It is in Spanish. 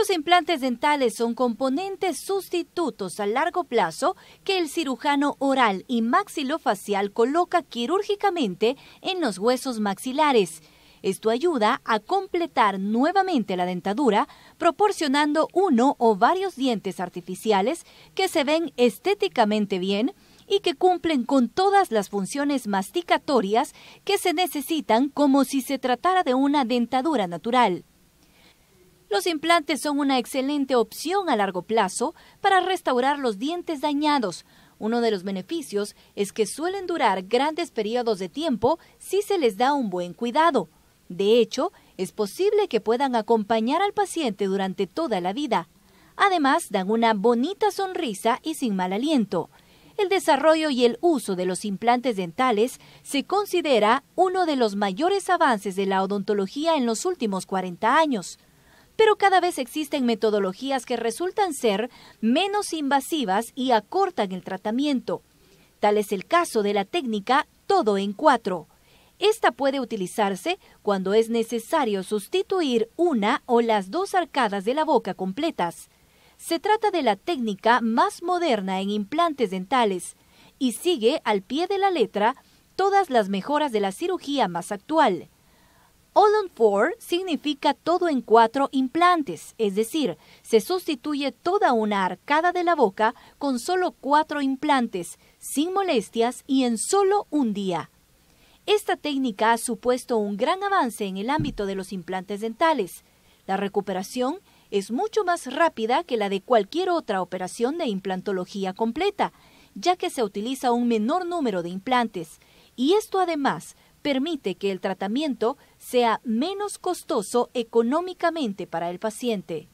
Los implantes dentales son componentes sustitutos a largo plazo que el cirujano oral y maxilofacial coloca quirúrgicamente en los huesos maxilares. Esto ayuda a completar nuevamente la dentadura, proporcionando uno o varios dientes artificiales que se ven estéticamente bien y que cumplen con todas las funciones masticatorias que se necesitan como si se tratara de una dentadura natural. Los implantes son una excelente opción a largo plazo para restaurar los dientes dañados. Uno de los beneficios es que suelen durar grandes periodos de tiempo si se les da un buen cuidado. De hecho, es posible que puedan acompañar al paciente durante toda la vida. Además, dan una bonita sonrisa y sin mal aliento. El desarrollo y el uso de los implantes dentales se considera uno de los mayores avances de la odontología en los últimos 40 años pero cada vez existen metodologías que resultan ser menos invasivas y acortan el tratamiento. Tal es el caso de la técnica todo en cuatro. Esta puede utilizarse cuando es necesario sustituir una o las dos arcadas de la boca completas. Se trata de la técnica más moderna en implantes dentales y sigue al pie de la letra todas las mejoras de la cirugía más actual. All on four significa todo en cuatro implantes, es decir, se sustituye toda una arcada de la boca con solo cuatro implantes, sin molestias y en solo un día. Esta técnica ha supuesto un gran avance en el ámbito de los implantes dentales. La recuperación es mucho más rápida que la de cualquier otra operación de implantología completa, ya que se utiliza un menor número de implantes, y esto además permite que el tratamiento sea menos costoso económicamente para el paciente.